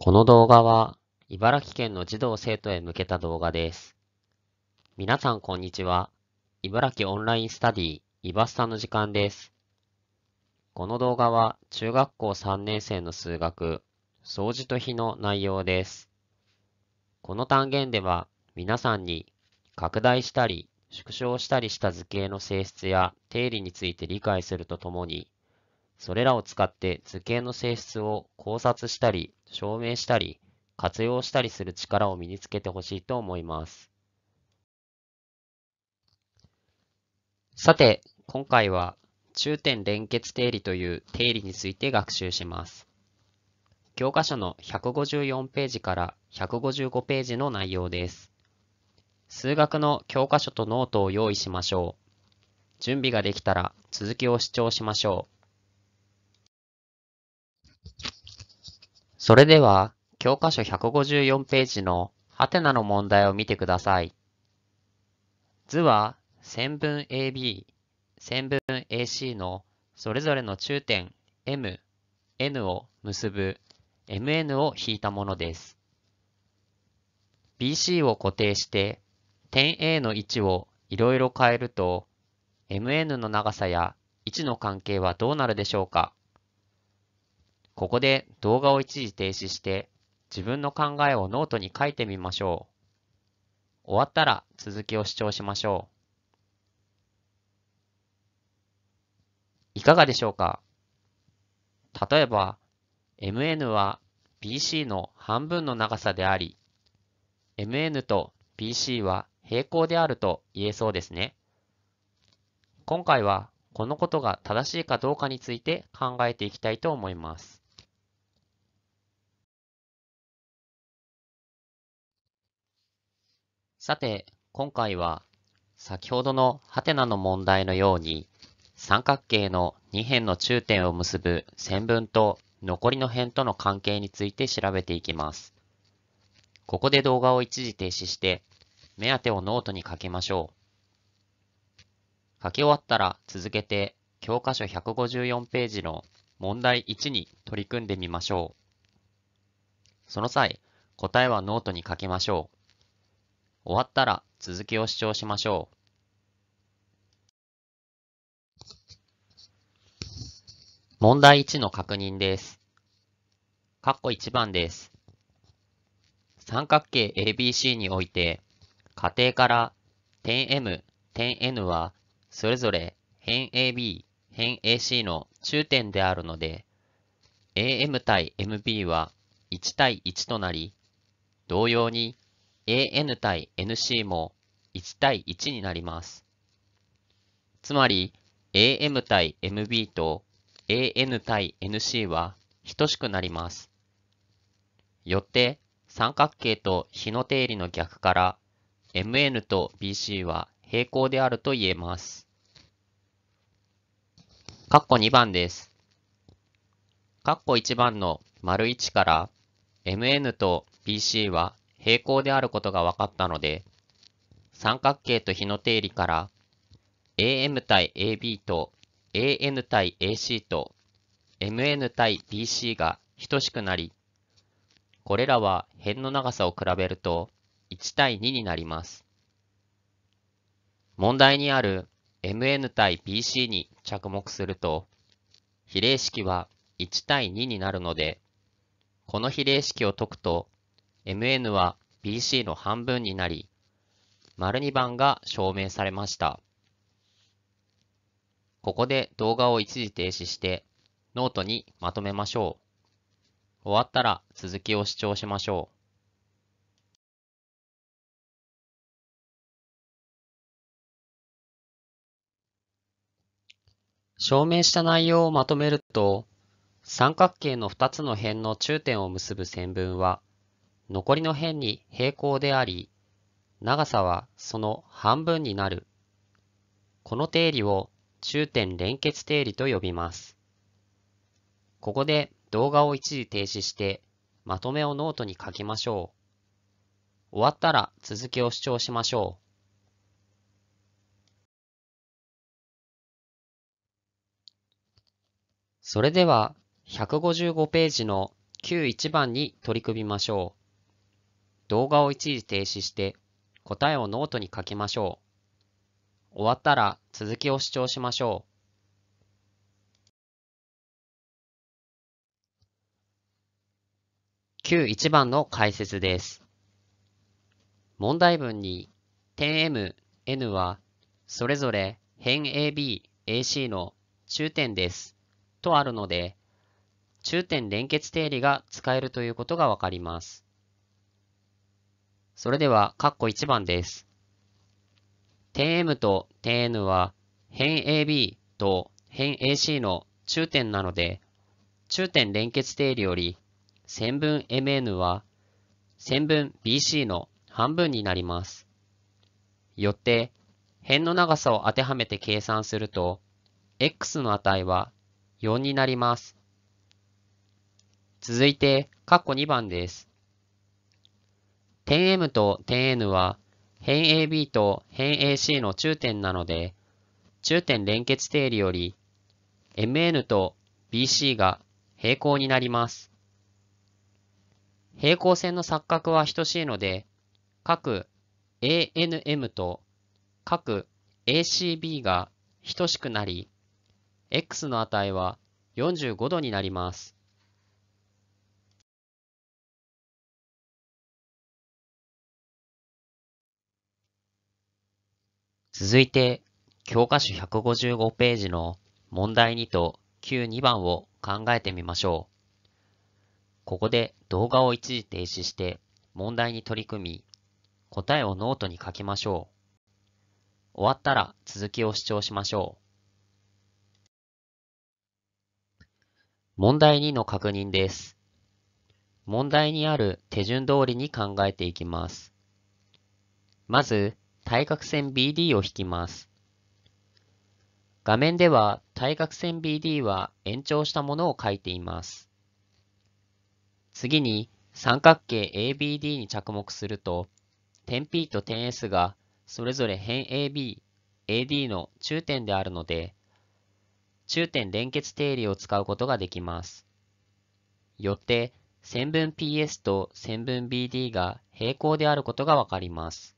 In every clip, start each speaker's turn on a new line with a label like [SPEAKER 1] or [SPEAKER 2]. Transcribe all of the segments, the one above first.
[SPEAKER 1] この動画は茨城県の児童生徒へ向けた動画です。皆さんこんにちは。茨城オンラインスタディ、イバスタの時間です。この動画は中学校3年生の数学、掃除と日の内容です。この単元では皆さんに拡大したり縮小したりした図形の性質や定理について理解するとともにそれらを使って図形の性質を考察したり、証明したり、活用したりする力を身につけてほしいと思います。さて、今回は中点連結定理という定理について学習します。教科書の154ページから155ページの内容です。数学の教科書とノートを用意しましょう。準備ができたら続きを視聴しましょう。それでは、教科書154ページのハテナの問題を見てください。図は線分 AB、線分 AC のそれぞれの中点 M、N を結ぶ MN を引いたものです。BC を固定して点 A の位置をいろいろ変えると MN の長さや位置の関係はどうなるでしょうかここで動画を一時停止して自分の考えをノートに書いてみましょう。終わったら続きを視聴しましょう。いかがでしょうか例えば、MN は BC の半分の長さであり、MN と BC は平行であると言えそうですね。今回はこのことが正しいかどうかについて考えていきたいと思います。さて、今回は先ほどのハテナの問題のように三角形の2辺の中点を結ぶ線分と残りの辺との関係について調べていきます。ここで動画を一時停止して目当てをノートに書きましょう。書き終わったら続けて教科書154ページの問題1に取り組んでみましょう。その際、答えはノートに書きましょう。終わったら続きを視聴しましょう。問題1の確認です。括弧1番です。三角形 ABC において、仮定から点 M、点 N はそれぞれ辺 AB、辺 AC の中点であるので、AM 対 MB は1対1となり、同様に an 対 nc も1対1になります。つまり、am 対 mb と an 対 nc は等しくなります。よって、三角形と比の定理の逆から、mn と bc は平行であると言えます。カッコ2番です。カッコ1番の丸1から mn と bc は平行であることが分かったので、三角形と比の定理から AM 対 AB と AN 対 AC と MN 対 BC が等しくなり、これらは辺の長さを比べると1対2になります。問題にある MN 対 BC に着目すると、比例式は1対2になるので、この比例式を解くと MN は BC の半分になり、丸2番が証明されました。ここで動画を一時停止してノートにまとめましょう。終わったら続きを視聴しましょう。証明した内容をまとめると、三角形の2つの辺の中点を結ぶ線分は、残りの辺に平行であり、長さはその半分になる。この定理を中点連結定理と呼びます。ここで動画を一時停止して、まとめをノートに書きましょう。終わったら続きを視聴しましょう。それでは155ページの91番に取り組みましょう。動画を一時停止して答えをノートに書きましょう。終わったら続きを視聴しましょう。91番の解説です。問題文に点 M、N はそれぞれ辺 AB、AC の中点ですとあるので中点連結定理が使えるということがわかります。それでは、括弧1番です。点 M と点 N は、辺 AB と辺 AC の中点なので、中点連結定理より、線分 MN は、線分 BC の半分になります。よって、辺の長さを当てはめて計算すると、x の値は4になります。続いて、括弧2番です。点 M と点 N は辺 AB と辺 AC の中点なので、中点連結定理より MN と BC が平行になります。平行線の錯角は等しいので、各 ANM と各 ACB が等しくなり、x の値は45度になります。続いて、教科書155ページの問題2と92番を考えてみましょう。ここで動画を一時停止して問題に取り組み、答えをノートに書きましょう。終わったら続きを視聴しましょう。問題2の確認です。問題にある手順通りに考えていきます。まず、対角線 BD を引きます。画面では対角線 BD は延長したものを書いています。次に三角形 ABD に着目すると、点 P と点 S がそれぞれ辺 AB、AD の中点であるので、中点連結定理を使うことができます。よって、線分 PS と線分 BD が平行であることがわかります。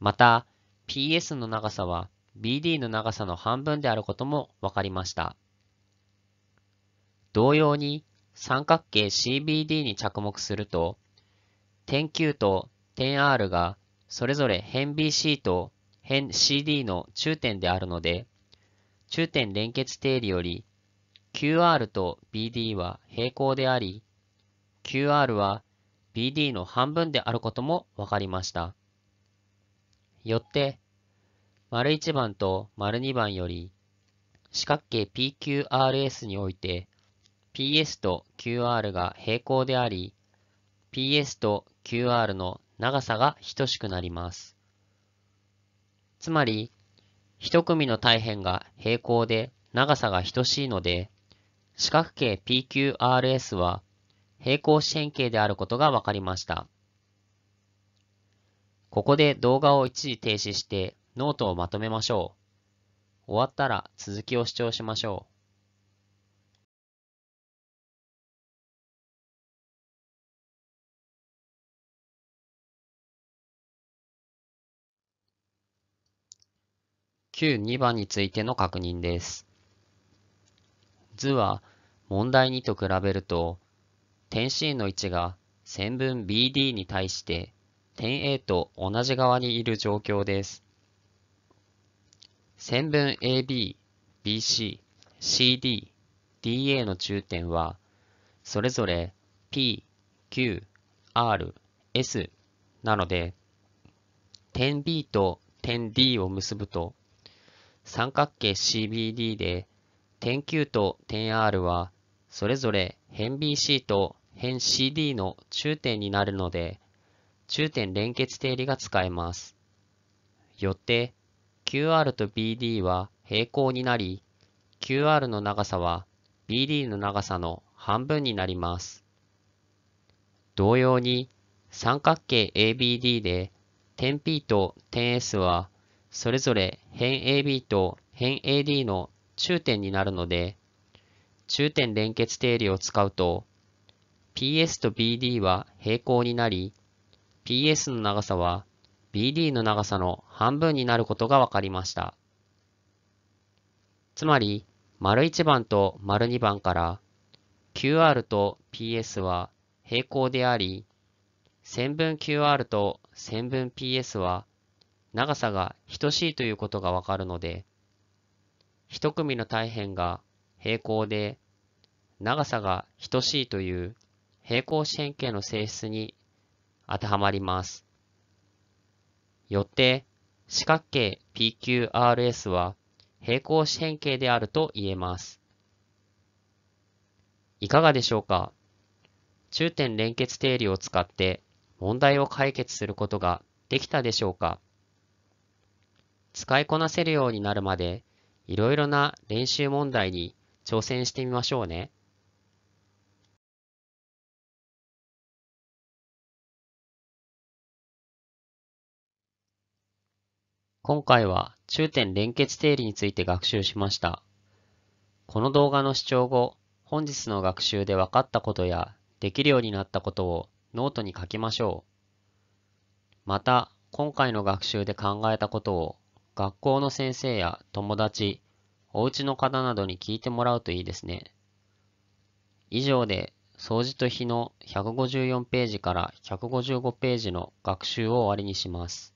[SPEAKER 1] また、PS の長さは BD の長さの半分であることも分かりました。同様に三角形 CBD に着目すると、点 Q と点 R がそれぞれ辺 BC と辺 CD の中点であるので、中点連結定理より QR と BD は平行であり、QR は BD の半分であることも分かりました。よって、丸1番と丸2番より、四角形 PQRS において、PS と QR が平行であり、PS と QR の長さが等しくなります。つまり、一組の対辺が平行で長さが等しいので、四角形 PQRS は平行四辺形であることが分かりました。ここで動画を一時停止してノートをまとめましょう。終わったら続きを視聴しましょう。92番についての確認です。図は問題2と比べると点 C の位置が線分 BD に対して点 A と同じ側にいる状況です。線分 AB、BC、CD、DA の中点は、それぞれ P、Q、R、S なので、点 B と点 D を結ぶと、三角形 CBD で、点 Q と点 R は、それぞれ辺 BC と辺 CD の中点になるので、中点連結定理が使えます。よって、QR と BD は平行になり、QR の長さは BD の長さの半分になります。同様に、三角形 ABD で点 P と点 S はそれぞれ辺 AB と辺 AD の中点になるので、中点連結定理を使うと、PS と BD は平行になり、PS の長さは BD の長さの半分になることが分かりました。つまり、1番と2番から QR と PS は平行であり、線分 QR と線分 PS は長さが等しいということがわかるので、一組の大辺が平行で長さが等しいという平行四辺形の性質に当てはまります。よって、四角形 PQRS は平行四辺形であると言えます。いかがでしょうか中点連結定理を使って問題を解決することができたでしょうか使いこなせるようになるまでいろいろな練習問題に挑戦してみましょうね。今回は中点連結定理について学習しました。この動画の視聴後、本日の学習で分かったことやできるようになったことをノートに書きましょう。また、今回の学習で考えたことを学校の先生や友達、お家の方などに聞いてもらうといいですね。以上で、掃除と日の154ページから155ページの学習を終わりにします。